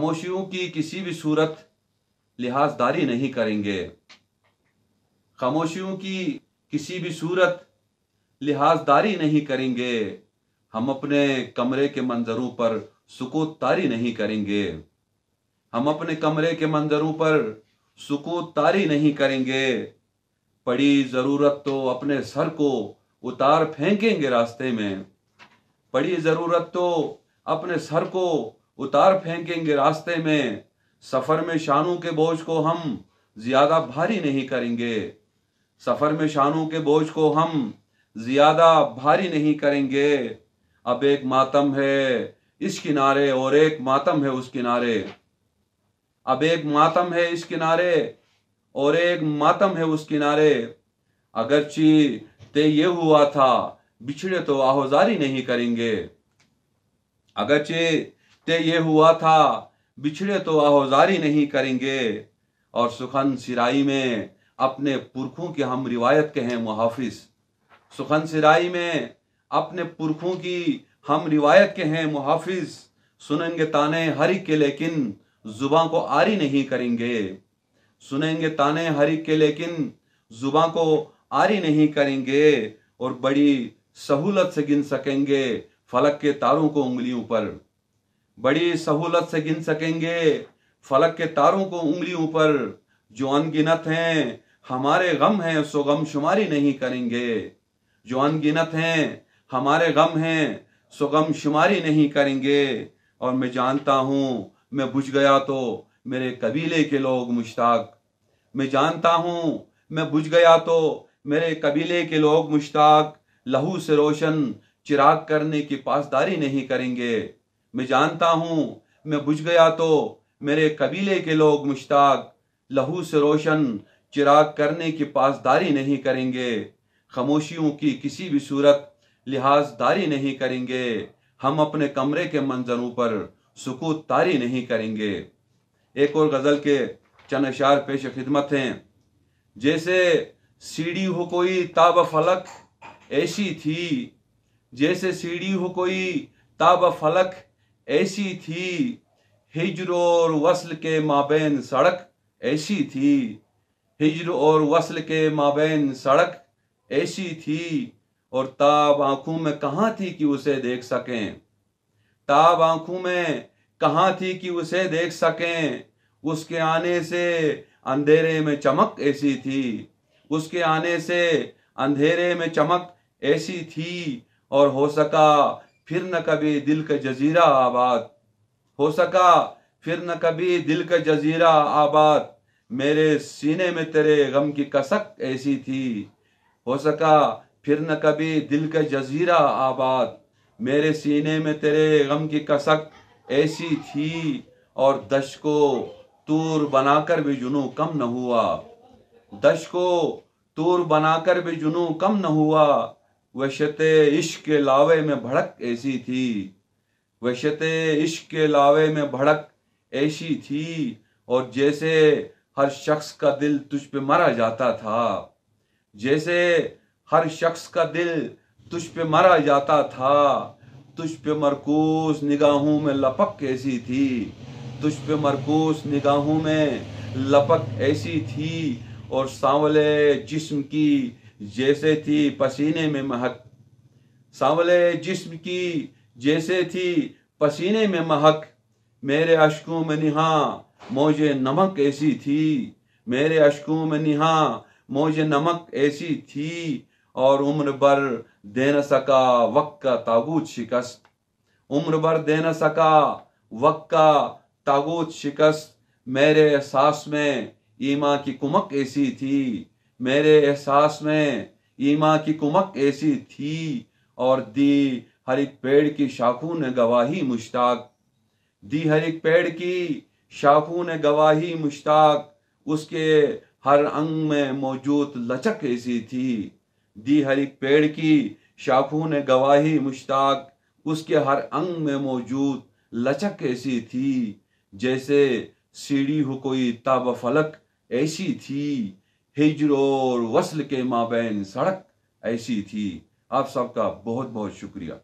खामोशियों की किसी भी सूरत लिहाजदारी नहीं करेंगे खामोशियों की किसी भी सूरत लिहाजदारी नहीं करेंगे हम अपने कमरे के मंजरों पर तारी नहीं करेंगे हम अपने कमरे के मंजरों पर तारी नहीं करेंगे पड़ी ज़रूरत तो अपने सर को उतार फेंकेंगे रास्ते में पड़ी ज़रूरत तो अपने सर को उतार फेंकेंगे रास्ते में सफर में शानों के बोझ को हम ज्यादा भारी नहीं करेंगे सफर में शानों के बोझ को हम ज्यादा भारी नहीं करेंगे अब एक मातम है इस किनारे और एक मातम है उस किनारे अब एक मातम है इस किनारे और एक मातम है उस किनारे ची ते ये हुआ था बिछड़े तो आहोजारी नहीं करेंगे ची ते ये हुआ था बिछड़े तो आहोजारी नहीं करेंगे और सुखन सिराई में अपने पुरखों की हम रिवायत के हैं मुहाफिज सुखन सिराई में अपने पुरखों की हम रिवायत के हैं मुहाफिज सुनेंगे ताने हरी के लेकिन जुबा को आरी नहीं करेंगे सुनेंगे ताने हरी के लेकिन जुबा को आरी नहीं करेंगे और बड़ी सहूलत से गिन सकेंगे फलक के तारों को उंगलियों पर बड़ी सहूलत से गिन सकेंगे फलक के तारों को उंगलियों पर जो अनगिनत हैं हमारे गम हैं सो गम शुमारी नहीं करेंगे जो अनगिनत हैं हमारे गम हैं सो गम शुमारी नहीं करेंगे और मैं जानता हूँ मैं बुझ गया तो मेरे कबीले के लोग मुश्ताक मैं जानता हूँ मैं बुझ गया तो मेरे कबीले के लोग मुश्ताक लहू से रोशन चिराग करने की पासदारी नहीं करेंगे मैं जानता हूं मैं बुझ गया तो मेरे कबीले के लोग मुश्ताक लहू से रोशन चिराग करने की पासदारी नहीं करेंगे खामोशियों की किसी भी सूरत लिहाजदारी नहीं करेंगे हम अपने कमरे के मंजरों पर सुकूत तारी नहीं करेंगे एक और गज़ल के चंद अशार पेश खिदमत हैं जैसे सीढ़ी हो कोई ताब फलक ऐसी थी जैसे सीढ़ी हो कोई ताब फलक ऐसी थी हिजर और वसल के माबेन सड़क ऐसी थी हिजर और वसल के माबेन सड़क ऐसी थी और ताब आंखों में कहाँ थी कि उसे देख सकें ताब आंखों में कहाँ थी कि उसे देख सकें उसके आने से अंधेरे में चमक ऐसी थी उसके आने से अंधेरे में चमक ऐसी थी और हो सका फिर न कभी दिल का जजीरा आबाद हो सका फिर न कभी दिल का जजीरा आबाद मेरे सीने में तेरे गम की कसक ऐसी थी हो सका फिर न कभी दिल का जजीरा आबाद मेरे सीने में तेरे गम की कसक ऐसी थी और दश को तूर बनाकर भी जुनू कम न हुआ दश को तूर बनाकर भी जुनू कम न हुआ वशत इश्क के लावे में भड़क ऐसी थी वशत इश्क के लावे में भड़क ऐसी थी और जैसे हर शख्स का दिल तुझ पे मरा जाता था जैसे हर शख्स का दिल तुझ पे मरा जाता था तुझ पे मरकूस निगाहों में लपक ऐसी थी तुझ पे मरकूस निगाहों में लपक ऐसी थी और सांवले जिस्म की जैसे थी पसीने में महक सांवले जिस्म की जैसे थी पसीने में महक मेरे अशकों में निहा मोजे नमक ऐसी थी मेरे अशकों में निहा मोजे नमक ऐसी थी और उम्र भर दे न सका वक्त का ताबूत शिकस्त उम्र भर दे न सका वक्त का ताबूत शिकस्त मेरे सास में ईमा की कुमक ऐसी थी मेरे एहसास में ईमा की कुमक ऐसी थी और दी हर एक पेड़ की शाखों ने गवाही मुश्ताक दी हर एक पेड़ की शाखों ने गवाही मुश्ताक उसके हर अंग में मौजूद लचक ऐसी थी दी हर एक पेड़ की शाखों ने गवाही मुश्ताक उसके हर अंग में मौजूद लचक ऐसी थी जैसे सीढ़ी हो कोई ताब फलक ऐसी थी हिजर और वसल के माबेन सड़क ऐसी थी आप सबका बहुत बहुत शुक्रिया